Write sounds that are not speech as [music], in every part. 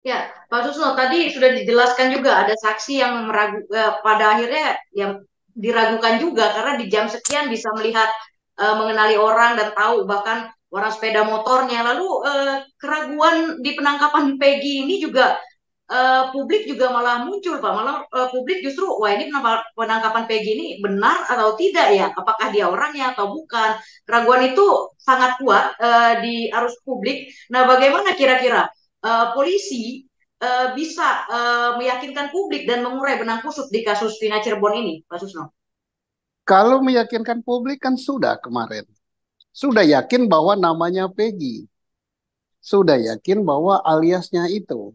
Ya, Pak Susno, tadi sudah dijelaskan juga ada saksi yang meragu eh, pada akhirnya yang diragukan juga karena di jam sekian bisa melihat eh, mengenali orang dan tahu bahkan orang sepeda motornya. Lalu eh, keraguan di penangkapan Peggy ini juga eh, publik juga malah muncul, Pak. Malah eh, publik justru wah ini penangkapan Peggy ini benar atau tidak ya? Apakah dia orangnya atau bukan? Keraguan itu sangat kuat eh, di arus publik. Nah, bagaimana kira-kira? uh, polisi uh, bisa uh, meyakinkan publik dan mengurai benang kusut di kasus Vina Cirebon ini, Pak Susno? Kalau meyakinkan publik kan sudah kemarin. Sudah yakin bahwa namanya Peggy. Sudah yakin bahwa aliasnya itu.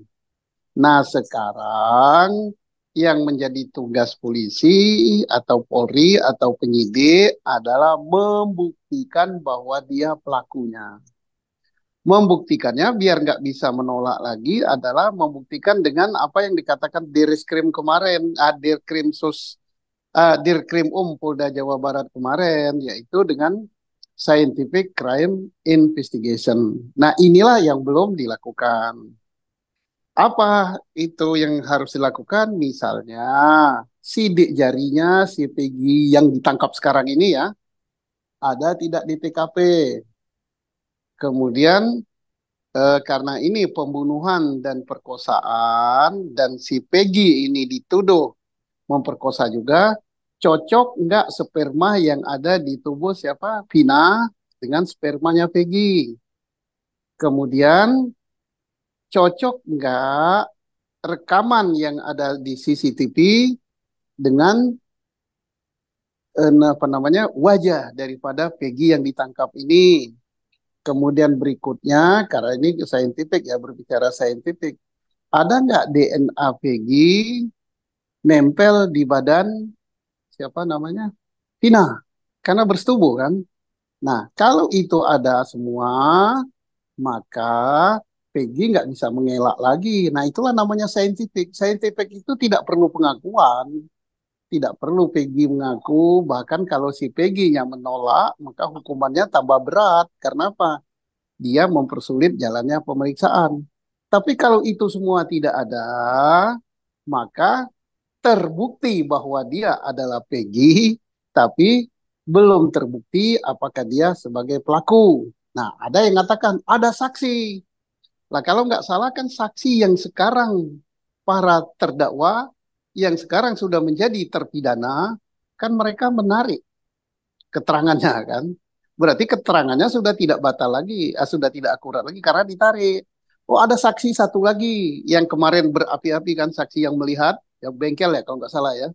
Nah sekarang yang menjadi tugas polisi atau Polri atau penyidik adalah membuktikan bahwa dia pelakunya membuktikannya biar nggak bisa menolak lagi adalah membuktikan dengan apa yang dikatakan direskrim kemarin, ah, dirkrim sus, ah, dirkrim um Polda Jawa Barat kemarin, yaitu dengan scientific crime investigation. Nah inilah yang belum dilakukan. Apa itu yang harus dilakukan? Misalnya sidik jarinya si Peggy yang ditangkap sekarang ini ya, ada tidak di TKP? Kemudian eh, karena ini pembunuhan dan perkosaan dan si Peggy ini dituduh memperkosa juga, cocok nggak sperma yang ada di tubuh siapa? Vina dengan spermanya Peggy. Kemudian cocok nggak rekaman yang ada di CCTV dengan eh, apa namanya wajah daripada Peggy yang ditangkap ini Kemudian berikutnya, karena ini saintifik ya, berbicara saintifik. Ada nggak DNA VG nempel di badan siapa namanya? Tina. Karena bersetubuh kan? Nah, kalau itu ada semua, maka PG nggak bisa mengelak lagi. Nah, itulah namanya saintifik. Saintifik itu tidak perlu pengakuan tidak perlu Peggy mengaku, bahkan kalau si Peggy yang menolak, maka hukumannya tambah berat. Karena apa? Dia mempersulit jalannya pemeriksaan. Tapi kalau itu semua tidak ada, maka terbukti bahwa dia adalah Peggy, tapi belum terbukti apakah dia sebagai pelaku. Nah, ada yang mengatakan ada saksi. Lah kalau nggak salah kan saksi yang sekarang para terdakwa yang sekarang sudah menjadi terpidana kan mereka menarik keterangannya [laughs] kan berarti keterangannya sudah tidak batal lagi eh, sudah tidak akurat lagi karena ditarik oh ada saksi satu lagi yang kemarin berapi-api kan saksi yang melihat yang bengkel ya kalau nggak salah ya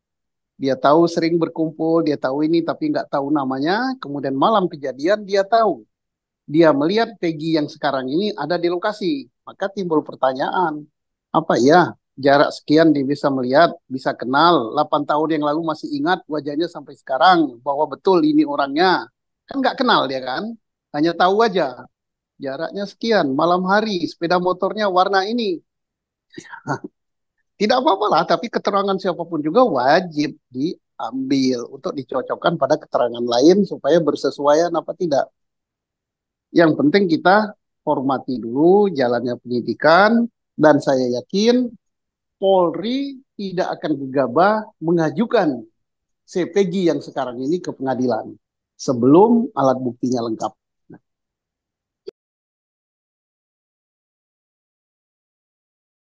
dia tahu sering berkumpul dia tahu ini tapi nggak tahu namanya kemudian malam kejadian dia tahu dia melihat Peggy yang sekarang ini ada di lokasi maka timbul pertanyaan apa ya jarak sekian dia bisa melihat, bisa kenal. 8 tahun yang lalu masih ingat wajahnya sampai sekarang bahwa betul ini orangnya. Kan nggak kenal dia kan, hanya tahu aja. Jaraknya sekian, malam hari, sepeda motornya warna ini. [laughs] Tidak apa-apa lah, tapi keterangan siapapun juga wajib diambil untuk dicocokkan pada keterangan lain supaya bersesuaian apa tidak. Yang penting kita hormati dulu jalannya pendidikan dan saya yakin Polri tidak akan gegabah mengajukan CPG yang sekarang ini ke pengadilan sebelum alat buktinya lengkap.